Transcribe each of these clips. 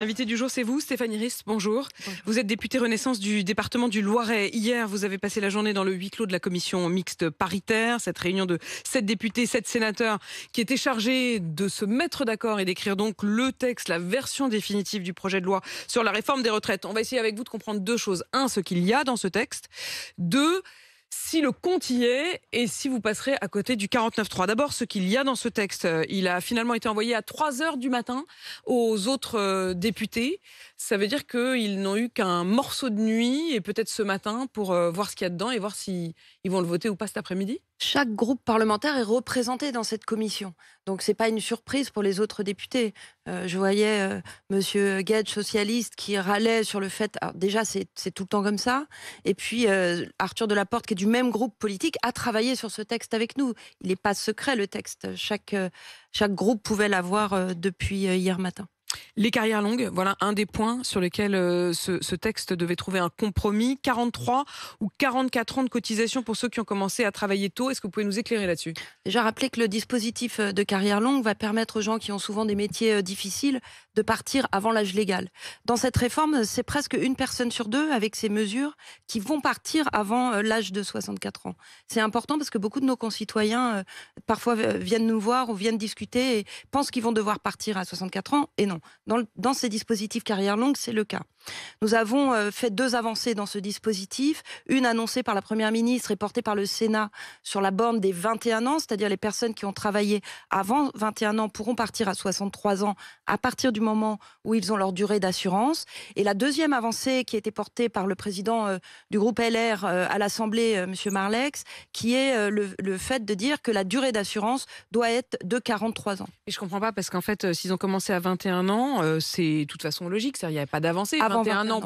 Invité du jour, c'est vous, Stéphanie Riss. Bonjour. Vous êtes députée Renaissance du département du Loiret. Hier, vous avez passé la journée dans le huis clos de la commission mixte paritaire, cette réunion de sept députés, sept sénateurs, qui étaient chargés de se mettre d'accord et d'écrire donc le texte, la version définitive du projet de loi sur la réforme des retraites. On va essayer avec vous de comprendre deux choses. Un, ce qu'il y a dans ce texte. Deux, si le compte y est et si vous passerez à côté du 49.3. D'abord, ce qu'il y a dans ce texte, euh, il a finalement été envoyé à 3 heures du matin aux autres euh, députés ça veut dire qu'ils n'ont eu qu'un morceau de nuit et peut-être ce matin pour euh, voir ce qu'il y a dedans et voir s'ils ils vont le voter ou pas cet après-midi Chaque groupe parlementaire est représenté dans cette commission. Donc ce n'est pas une surprise pour les autres députés. Euh, je voyais euh, Monsieur socialiste, qui râlait sur le fait... déjà, c'est tout le temps comme ça. Et puis, Arthur Delaporte, qui est du même groupe politique, a travaillé sur ce texte avec nous. Il n'est pas secret, le texte. chaque groupe pouvait l'avoir depuis hier matin. Les carrières longues, voilà un des points sur lesquels euh, ce, texte devait trouver un compromis. 43 ou 44 ans de cotisation pour ceux qui ont commencé à travailler tôt. Est-ce que vous pouvez nous éclairer là-dessus Déjà, rappeler que le dispositif euh, de carrière longue va permettre aux gens qui ont souvent des métiers euh, difficiles de partir avant l'âge légal. Dans cette réforme, c'est presque une personne sur deux avec ces mesures qui vont partir avant l'âge de 64 ans. C'est important parce que beaucoup de nos concitoyens parfois viennent nous voir ou viennent discuter et pensent qu'ils vont devoir partir à 64 ans et non. Dans, ces dispositifs carrière longue, c'est le cas. Nous avons euh, fait deux avancées dans ce dispositif. Une annoncée par la Première ministre et portée par le Sénat sur la borne des 21 ans, c'est-à-dire les personnes qui ont travaillé avant 21 ans pourront partir à 63 ans à partir du moment où ils ont leur durée d'assurance. Et la deuxième avancée qui a été portée par le président euh, du groupe LR euh, à l'Assemblée, Monsieur M. Marlex, qui est le, le, fait de dire que la durée d'assurance doit être de 43 ans. Et je comprends pas parce qu'en fait, s'ils ont commencé à 21 ans, euh, c'est de toute façon logique, il n'y a pas d'avancée.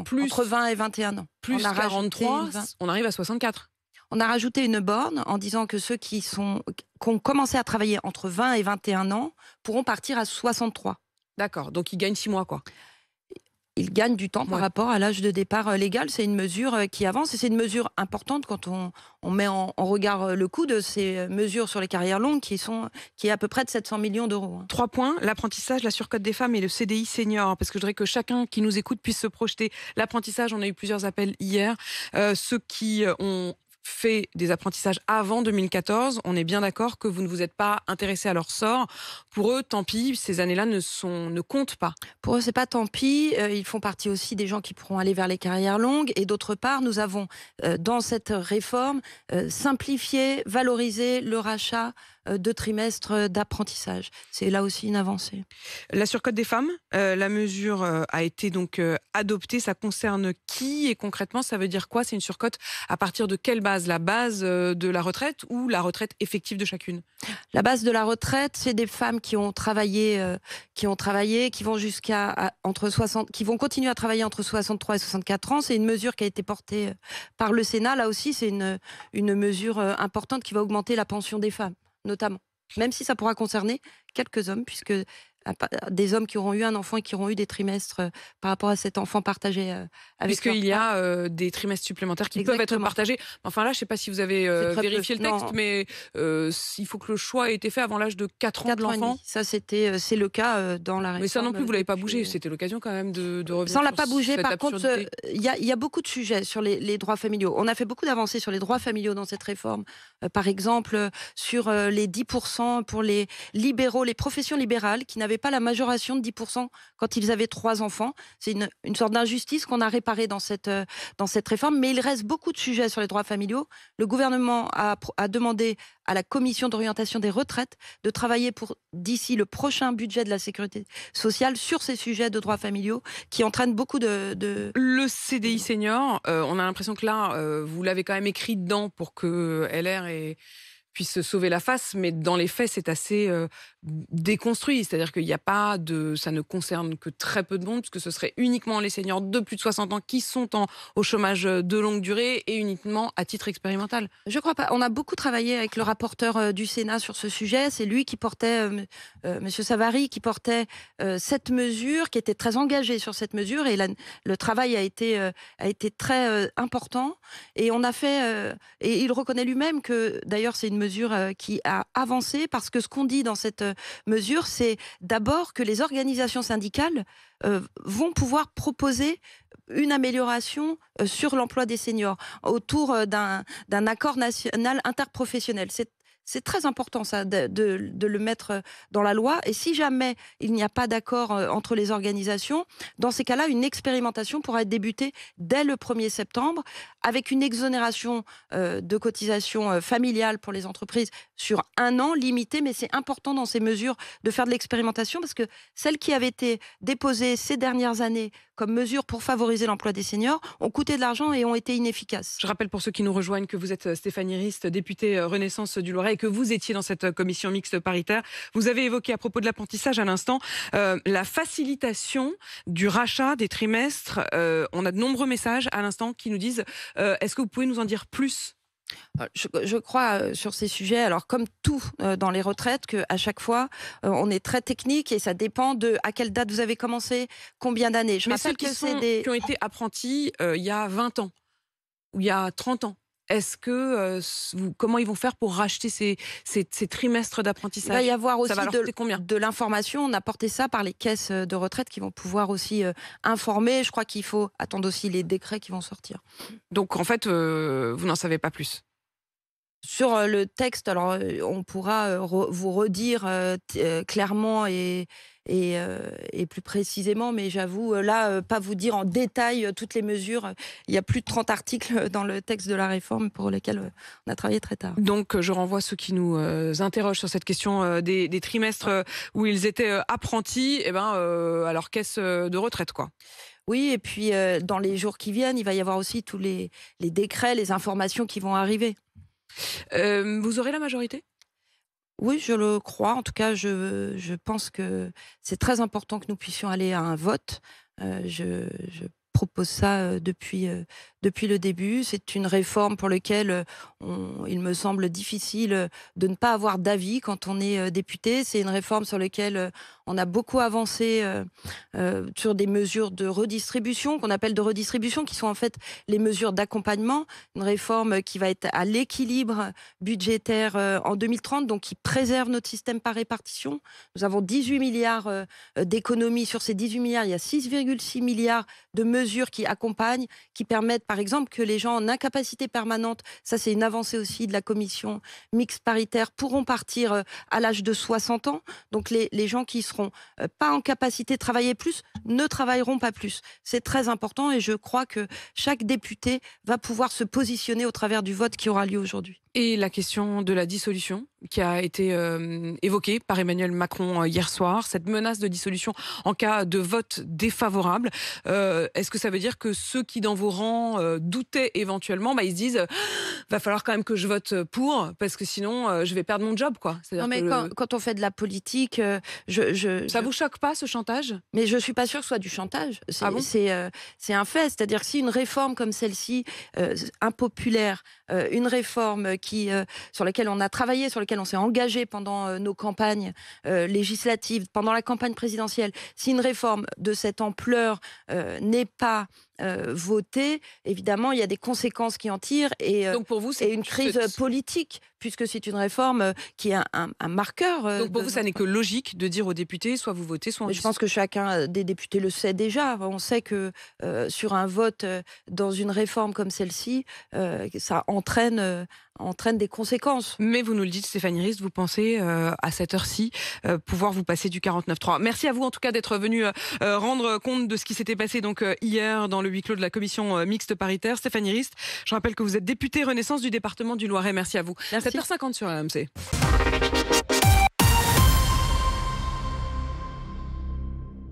plus. Entre 20 et 21 ans. Plus on a 43, on arrive à 64. On a rajouté une borne en disant que ceux qui, sont, qui ont commencé à travailler entre 20 et 21 ans pourront partir à 63. D'accord, donc ils gagnent 6 mois, quoi ils gagnent du temps par rapport à l'âge de départ euh, légal. C'est une mesure euh, qui avance et c'est une mesure importante quand on, met en, regard euh, le coût de ces mesures sur les carrières longues qui, sont, qui est à peu près de 700 millions d'euros. Hein. Trois points, l'apprentissage, la surcote des femmes et le CDI senior, hein, parce que je voudrais que chacun qui nous écoute puisse se projeter. L'apprentissage, on a eu plusieurs appels hier. ceux qui ont fait des apprentissages avant 2014, on est bien d'accord que vous ne vous êtes pas intéressé à leur sort. Pour eux, tant pis, ces années-là ne sont ne comptent pas. Pour eux, c'est pas tant pis. Euh, ils font partie aussi des gens qui pourront aller vers les carrières longues. Et d'autre part, nous avons euh, dans cette réforme euh, simplifié, valorisé le rachat de trimestres d'apprentissage. C'est là aussi une avancée. La surcote des femmes, la mesure a été donc adoptée. Ça concerne qui et concrètement, ça veut dire quoi C'est une surcote à partir de quelle base la base euh, de la retraite ou la retraite effective de chacune La base de la retraite, c'est des femmes qui ont travaillé, euh, qui ont travaillé, qui vont jusqu'à entre 60, qui vont continuer à travailler entre 63 et 64 ans. C'est une mesure qui a été portée euh, par le Sénat. Là aussi, c'est une, une mesure importante qui va augmenter la pension des femmes, notamment. Même si ça pourra concerner quelques hommes, puisque des hommes qui auront eu un enfant et qui auront eu des trimestres euh, par rapport à cet enfant partagé euh, avec Puisqu'il y a euh, des trimestres supplémentaires qui peuvent être partagés. Enfin là, je ne sais pas si vous avez vérifié le texte, mais il faut que le choix ait été fait avant l'âge de 4 ans de l'enfant. Ça, c'était, c'est le cas dans la réforme. Mais ça non plus, vous ne l'avez pas bougé. C'était l'occasion quand même de, de revenir. Ça, ne l'a pas bougé. Par contre, il y, a beaucoup de sujets sur les, les, droits familiaux. On a fait beaucoup d'avancées sur les droits familiaux dans cette réforme. par exemple, sur les 10% pour les libéraux, les professions libérales qui n'avaient pas la majoration de 10% quand ils avaient trois enfants. C'est une, sorte d'injustice qu'on a réparée dans cette, euh, dans cette réforme. Mais il reste beaucoup de sujets sur les droits familiaux. Le gouvernement a, demandé à la commission d'orientation des retraites de travailler pour d'ici le prochain budget de la sécurité sociale sur ces sujets de droits familiaux qui entraînent beaucoup de... de... Le CDI senior, euh, on a l'impression que là, euh, vous l'avez quand même écrit dedans pour que LR et puisse se sauver la face, mais dans les faits, c'est assez euh, déconstruit. C'est-à-dire qu'il n'y a pas de. Ça ne concerne que très peu de monde, puisque ce serait uniquement les seniors de plus de 60 ans qui sont en, au chômage euh, de longue durée et uniquement à titre expérimental. Je crois pas. On a beaucoup travaillé avec le rapporteur euh, du Sénat sur ce sujet. C'est lui qui portait, M. Monsieur Savary, qui portait cette mesure, qui était très engagé sur cette mesure. Et le travail a été, a été très important. Et on a fait. et il reconnaît lui-même que, d'ailleurs, c'est une mesure euh, qui a avancé parce que ce qu'on dit dans cette euh, mesure, c'est d'abord que les organisations syndicales euh, vont pouvoir proposer une amélioration sur l'emploi des seniors autour d'un accord national interprofessionnel. C'est très important ça de, le mettre dans la loi. Et si jamais il n'y a pas d'accord entre les organisations, dans ces cas-là, une expérimentation pourra être débutée dès le 1er septembre avec une exonération de cotisation familiale pour les entreprises sur un an limité. Mais c'est important dans ces mesures de faire de l'expérimentation parce que celles qui avaient été déposées ces dernières années comme mesures pour favoriser l'emploi des seniors ont coûté de l'argent et ont été inefficaces. Je rappelle pour ceux qui nous rejoignent que vous êtes Stéphanie Rist, députée Renaissance du Loiret et que vous étiez dans cette commission mixte paritaire. Vous avez évoqué à propos de l'apprentissage à l'instant euh, la facilitation du rachat des trimestres. Euh, on a de nombreux messages à l'instant qui nous disent euh, est-ce que vous pouvez nous en dire plus je, crois sur ces sujets, alors comme tout dans les retraites, qu'à chaque fois, on est très technique et ça dépend de à quelle date vous avez commencé, combien d'années. Je Mais ceux que qui, qui ont été apprentis il y a 20 ans ou il y a 30 ans est-ce que euh, comment ils vont faire pour racheter ces, trimestres d'apprentissage Il va y avoir aussi de, l'information. On a porté ça par les caisses euh, de retraite qui vont pouvoir aussi euh, informer. Je crois qu'il faut attendre aussi les décrets qui vont sortir. Donc en fait, vous n'en savez pas plus sur le texte, alors on pourra vous redire clairement et, euh, et, plus précisément, mais j'avoue, euh, là, euh, pas vous dire en détail toutes les mesures. Il y a plus de 30 articles dans le texte de la réforme pour lesquels on a travaillé très tard. Donc, je renvoie ceux qui nous interrogent sur cette question des, trimestres où ils étaient apprentis, et eh ben, à leur caisse de retraite, quoi. Oui, et puis dans les jours qui viennent, il va y avoir aussi tous les, décrets, les informations qui vont arriver. vous aurez la majorité oui, je le crois. En tout cas, je, je pense que c'est très important que nous puissions aller à un vote. Euh, je, propose ça euh, depuis, euh, depuis le début. C'est une réforme pour laquelle il me semble difficile de ne pas avoir d'avis quand on est député. C'est une réforme sur laquelle on a beaucoup avancé euh, euh, sur des mesures de redistribution, qu'on appelle de redistribution, qui sont en fait les mesures d'accompagnement, une réforme qui va être à l'équilibre budgétaire euh, en 2030, donc qui préserve notre système par répartition. Nous avons 18 milliards d'économies. Sur ces 18 milliards, il y a 6,6 milliards de mesures qui accompagnent, qui permettent par exemple que les gens en incapacité permanente, ça c'est une avancée aussi de la commission mixte paritaire, pourront partir à l'âge de 60 ans. Donc les, les gens qui sont seront euh, pas en capacité de travailler plus ne travailleront pas plus. C'est très important et je crois que chaque député va pouvoir se positionner au travers du vote qui aura lieu aujourd'hui. Et la question de la dissolution qui a été évoqué euh, évoquée par Emmanuel Macron euh, hier soir, cette menace de dissolution en cas de vote défavorable. Euh, est-ce que ça veut dire que ceux qui dans vos rangs doutaient éventuellement, bah, ils se disent va falloir quand même que je vote pour parce que sinon je vais perdre mon job quoi. Non mais quand, quand, on fait de la politique, je, ça ne vous choque pas ce chantage Mais je suis pas sûr que ce soit du chantage. C'est ah un fait, c'est-à-dire si une réforme comme celle-ci impopulaire, une réforme qui sur laquelle on a travaillé, sur laquelle on s'est engagé pendant euh, nos campagnes euh, législatives, pendant la campagne présidentielle, si une réforme de cette ampleur euh, n'est pas euh, voter, évidemment, il y a des conséquences qui en tirent et, euh, Donc pour vous, et une crise politique, puisque c'est une réforme euh, qui est un, marqueur. Donc pour vous, ça n'est que logique de dire aux députés, soit vous votez, soit on Je pense que chacun des députés le sait déjà. On sait que sur un vote dans une réforme comme celle-ci, ça entraîne entraîne des conséquences. Mais vous nous le dites, Stéphanie Rist, vous pensez à cette heure-ci pouvoir vous passer du 49-3. Merci à vous en tout cas d'être venu rendre compte de ce qui s'était passé donc hier dans le de la commission euh, mixte paritaire. Stéphanie Rist, je rappelle que vous êtes députée Renaissance du département du Loiret. Merci à vous. Merci. 7h50 sur AMC.